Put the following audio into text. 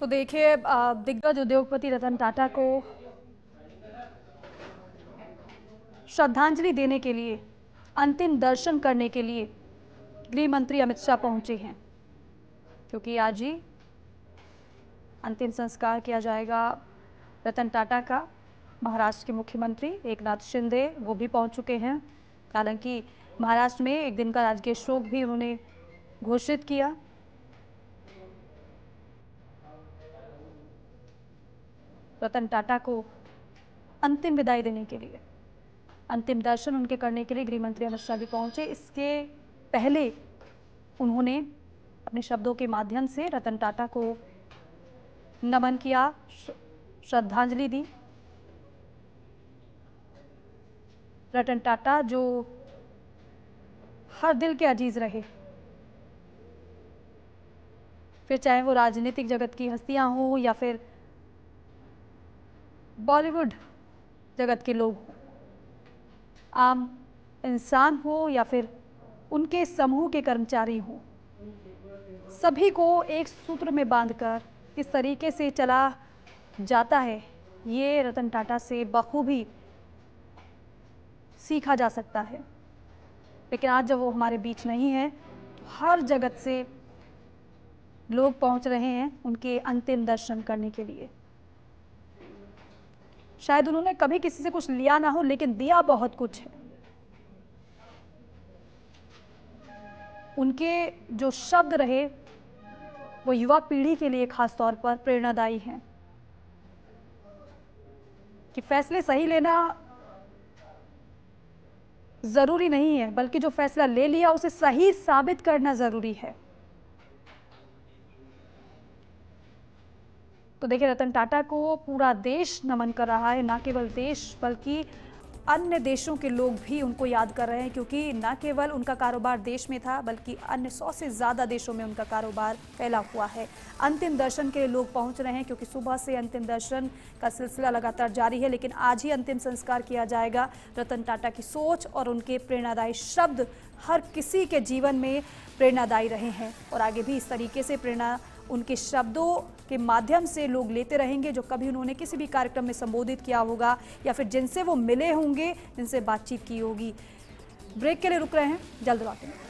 तो देखिए दिग्गज उद्योगपति रतन टाटा को श्रद्धांजलि देने के लिए अंतिम दर्शन करने के लिए गृह मंत्री अमित शाह पहुंचे हैं क्योंकि आज ही अंतिम संस्कार किया जाएगा रतन टाटा का महाराष्ट्र के मुख्यमंत्री एक नाथ शिंदे वो भी पहुंच चुके हैं हालांकि महाराष्ट्र में एक दिन का राजकीय शोक भी उन्होंने घोषित किया रतन टाटा को अंतिम विदाई देने के लिए अंतिम दर्शन उनके करने के लिए गृहमंत्री अमित शाह भी पहुंचे इसके पहले उन्होंने अपने शब्दों के माध्यम से रतन टाटा को नमन किया श्रद्धांजलि दी रतन टाटा जो हर दिल के अजीज रहे फिर चाहे वो राजनीतिक जगत की हस्तियां हो या फिर बॉलीवुड जगत के लोग आम इंसान हो या फिर उनके समूह के कर्मचारी हो सभी को एक सूत्र में बांधकर किस तरीके से चला जाता है ये रतन टाटा से बखूबी सीखा जा सकता है लेकिन आज जब वो हमारे बीच नहीं है तो हर जगत से लोग पहुंच रहे हैं उनके अंतिम दर्शन करने के लिए शायद उन्होंने कभी किसी से कुछ लिया ना हो लेकिन दिया बहुत कुछ है उनके जो शब्द रहे वो युवा पीढ़ी के लिए खास तौर पर प्रेरणादायी हैं कि फैसले सही लेना ज़रूरी नहीं है बल्कि जो फैसला ले लिया उसे सही साबित करना ज़रूरी है तो देखिए रतन टाटा को पूरा देश नमन कर रहा है ना केवल देश बल्कि अन्य देशों के लोग भी उनको याद कर रहे हैं क्योंकि न केवल उनका कारोबार देश में था बल्कि अन्य सौ से ज़्यादा देशों में उनका कारोबार फैला हुआ है अंतिम दर्शन के लिए लोग पहुंच रहे हैं क्योंकि सुबह से अंतिम दर्शन का सिलसिला लगातार जारी है लेकिन आज ही अंतिम संस्कार किया जाएगा रतन टाटा की सोच और उनके प्रेरणादायी शब्द हर किसी के जीवन में प्रेरणादायी रहे हैं और आगे भी इस तरीके से प्रेरणा उनके शब्दों के माध्यम से लोग लेते रहेंगे जो कभी उन्होंने किसी भी कार्यक्रम में संबोधित किया होगा या फिर जिनसे वो मिले होंगे जिनसे बातचीत की होगी ब्रेक के लिए रुक रहे हैं जल्द लौटेंगे